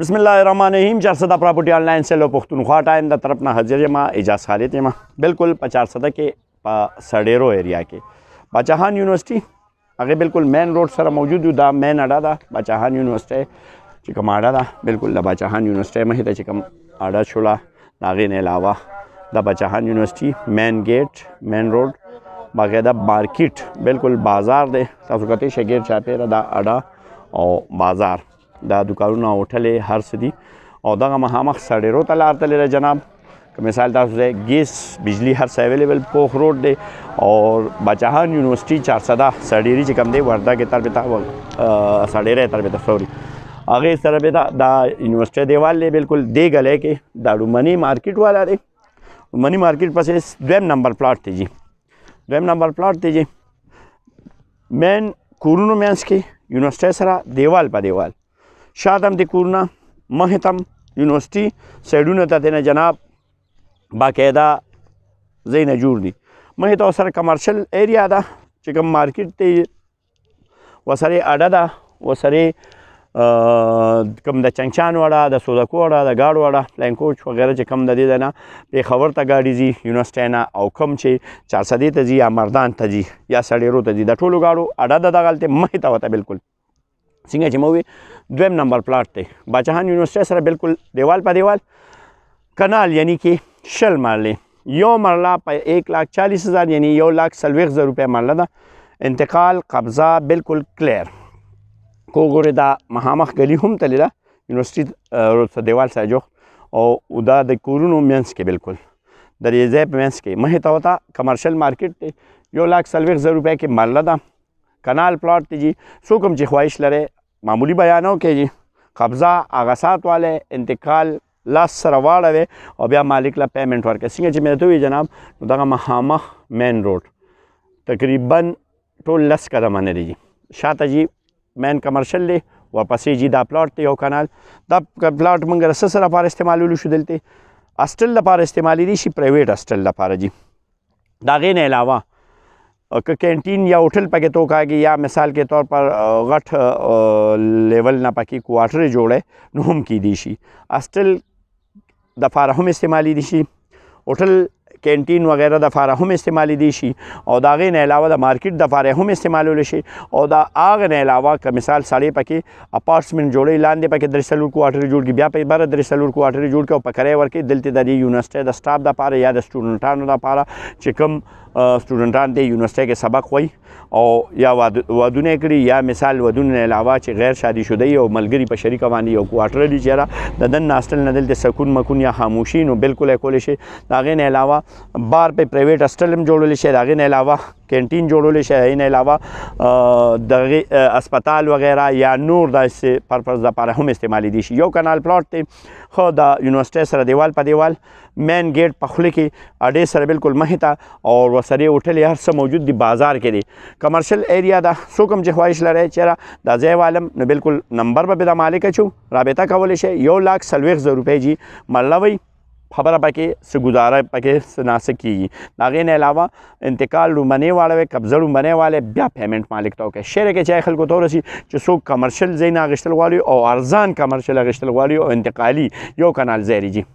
بسم الله الرحمن الرحیم جرسدا پراپرټي آنلاین سیلو پښتونخوا ټایم د طرف نه حاضر یم اجازه خالد یم بالکل 400 کې په سړېرو ایریا کې بچهان یونیورسيټي هغه بالکل مین روډ سره موجود دا مین اډا دا بچهان یونیورسيټي چې کوم اډا دا بالکل دا بچهان یونیورسيټي مه ته چې کوم اډا شولا داغه نه علاوه دا بچهان یونیورسيټي مین گیټ مین روډ باقاعده مارکیټ بالکل بازار دی تاسو کته شګیر چاپیره دا اډا او بازار دا دکانونه هوټلې هر څه دي او دغه مخامخ سړیرو ته لار تللی ده جناب که مثال تاسو ته ګیس بجلی هر څه اویلیبل پوخ روډ دی او بچهان یونیورسيټي 400 سړیری چې کم دی وردا کې تر بتا سړیره تر بتا سوري هغه سره به دا یونیورسيټي دیوال له بالکل دی غلې کې دا منی مارکیټ والا دی منی مارکیټ پسې دویم نمبر پلاټ دی جی دویم نمبر پلاټ دی جی مین کورونو مینس کې یونیورسيټي سره دیوال په دیوال شادم د کورونه مخې تم یونیورسټي سایډونو ته تنه جناب باقاعده زینه جوړ دي مخې ته سره کمرشل ایریا ده چې کوم مارکیټ ته وسره اډه ده وسره کم د چنچان وړه د سودکو وړه د گاډ وړه پلان کوچ وغیرہ چې کم د دې نه په خبر ته گاډي زی یونیورسټینا او کم چې 400 ته زی یا مردان ته زی یا سړیرو ته زی د ټولو گاډو اډه د غلطه مه ته وته بالکل څنګه چې مو وی دویم نمبر پلاټ دی باچاهان یونیورسيټي سره بالکل دیوال په دیوال کنال یعنی کې شل مرلې یو مرله په 140000 یعنی 140000 روپیا مرله ده انتقال قبضه بالکل کلیر کوګورې دا مهامخ غلی هم تلله یونیورسيټي ته دیوال سره جوړ او دا د کورونو مینس کې بالکل د ریزې په مینس کې مه ته وتا کمرشل مارکیټ یو لاک سلويخ زر روپے کې مال ده کنال پلاټ ته جی څوک هم چې خواهش لري معمولی بیانو کې جی قبضه هغه ساتواله انتقال لاس سره واړوي او بیا مالک له پیمنټ ورکړي څنګه چې مې ته وی جناب نو دغه مخامخ مین روډ تقریبا ټول لس قدمه نه دی شاته جی مین کمرشل دی واپسې جی دا پلاټ ته یو کانال دا پلاټ موږ رس سره لپاره استعمالولو شو دلته استل لپاره استعمالي دي شي پرایویټ استل لپاره جی دا غین علاوه कैंटीन या होटल पके तो कि या मिसाल के तौर पर गठ लेवल ना पकी क्वार्टर जोड़े नुम की दीशी अस्टल दफ़ा रहम इस्तेमाली दीशी होटल کینټین وغیرہ د فاره هم استعمال دي شي او دا غي نه علاوه د مارکیټ د فاره هم استعمالول شي او دا اغه نه علاوه که مثال سړی پکې اپارټمنټ جوړې لاندې پکې درې سلور کوارټر جوړ کی بیا په بار درې سلور کوارټر جوړ کی او پکړې ورکې دلته د یونیورسيټي د سټاف د پاره یا د سټوډنټانو د پاره چې کوم سټوډنټان د یونیورسيټي کې سبق وای او یا ودونه کړی یا مثال ودونه علاوه چې غیر شادي شده او ملګری په شریک باندې یو کوارټر دی چیرې د دن ناستل نه دلته سکون مکون یا خاموشي نو بالکل کولې شي دا غین علاوه بار په پرایویټ اسټلم جوړول شي دغه نه علاوه کینټین جوړول شي دغه نه علاوه دغه اسپیټال وغیرہ یا نور داسې پرپز د لپاره هم استعمالي دي شي یو کانال پلاټ ته خو د یونیورسيټي سره دیوال په دیوال مین گیټ په خله کې اډې سره بالکل مهتا او وسره هوټل هر څه موجود دي بازار کې دي کمرشل ایریا دا سو کوم جهوایش لري چیرې د ځای عالم نو بالکل نمبر به د مالک چو رابطه کول شي یو لاک سلويخ زر روپې جی ملوي خبره پکې څه گزاره پکې سناسه کیږي هغه نه علاوه انتقال لومنه واړو قبضه لومنه والے بیا پیمنټ مالک ته وکړي شیر کې چې خلکو تور شي چې څوک کمرشل زین اغشتل غواړي او ارزان کمرشل اغشتل غواړي او انتقالي یو کانال زیریږي